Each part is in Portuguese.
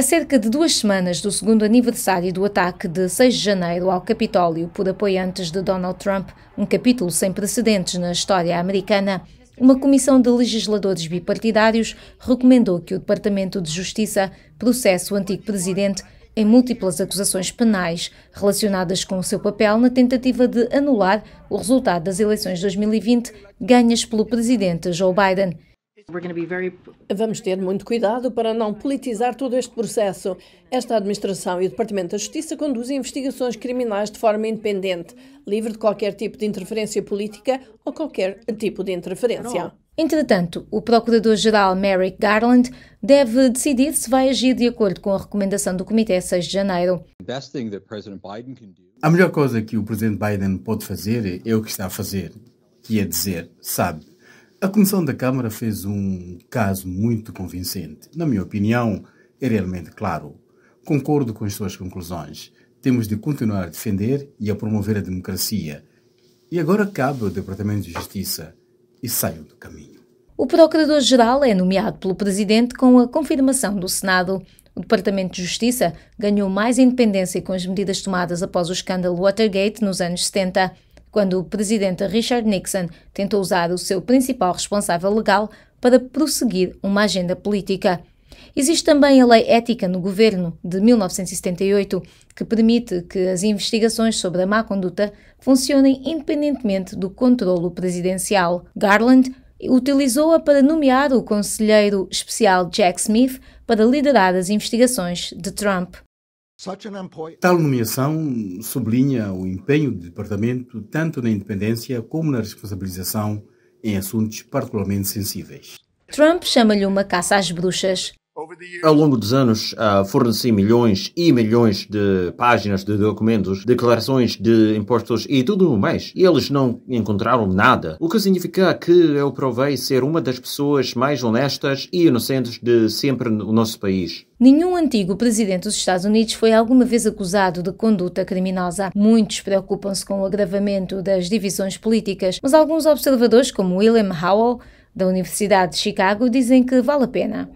A cerca de duas semanas do segundo aniversário do ataque de 6 de janeiro ao Capitólio por apoiantes de Donald Trump, um capítulo sem precedentes na história americana, uma comissão de legisladores bipartidários recomendou que o Departamento de Justiça processe o antigo presidente em múltiplas acusações penais relacionadas com o seu papel na tentativa de anular o resultado das eleições de 2020 ganhas pelo presidente Joe Biden. Vamos ter muito cuidado para não politizar todo este processo. Esta administração e o Departamento da Justiça conduzem investigações criminais de forma independente, livre de qualquer tipo de interferência política ou qualquer tipo de interferência. Entretanto, o Procurador-Geral Merrick Garland deve decidir se vai agir de acordo com a recomendação do Comitê 6 de janeiro. A melhor coisa que o Presidente Biden pode fazer é o que está a fazer, que é dizer, sabe, a Comissão da Câmara fez um caso muito convincente. Na minha opinião, é realmente claro. Concordo com as suas conclusões. Temos de continuar a defender e a promover a democracia. E agora cabe ao Departamento de Justiça e saiam do caminho. O Procurador-Geral é nomeado pelo Presidente com a confirmação do Senado. O Departamento de Justiça ganhou mais independência com as medidas tomadas após o escândalo Watergate nos anos 70 quando o presidente Richard Nixon tentou usar o seu principal responsável legal para prosseguir uma agenda política. Existe também a Lei Ética no Governo de 1978, que permite que as investigações sobre a má conduta funcionem independentemente do controlo presidencial. Garland utilizou-a para nomear o conselheiro especial Jack Smith para liderar as investigações de Trump. Tal nomeação sublinha o empenho do Departamento tanto na independência como na responsabilização em assuntos particularmente sensíveis. Trump chama-lhe uma caça às bruxas. Ao longo dos anos, ah, forneci milhões e milhões de páginas de documentos, declarações de impostos e tudo mais. E eles não encontraram nada. O que significa que eu provei ser uma das pessoas mais honestas e inocentes de sempre no nosso país. Nenhum antigo presidente dos Estados Unidos foi alguma vez acusado de conduta criminosa. Muitos preocupam-se com o agravamento das divisões políticas, mas alguns observadores, como William Howell, da Universidade de Chicago, dizem que vale a pena.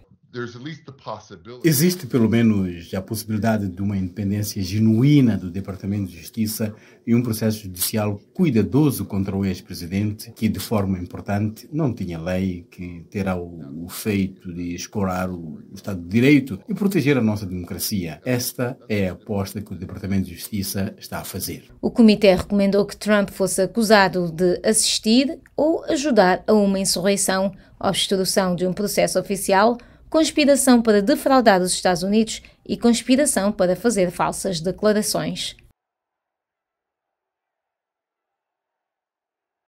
Existe pelo menos a possibilidade de uma independência genuína do Departamento de Justiça e um processo judicial cuidadoso contra o ex-presidente, que de forma importante não tinha lei, que terá o, o feito de escorar o, Estado de Direito e proteger a nossa democracia. Esta é a aposta que o Departamento de Justiça está a fazer. O comitê recomendou que Trump fosse acusado de assistir ou ajudar a uma insurreição, obstrução de um processo oficial conspiração para defraudar os Estados Unidos e conspiração para fazer falsas declarações.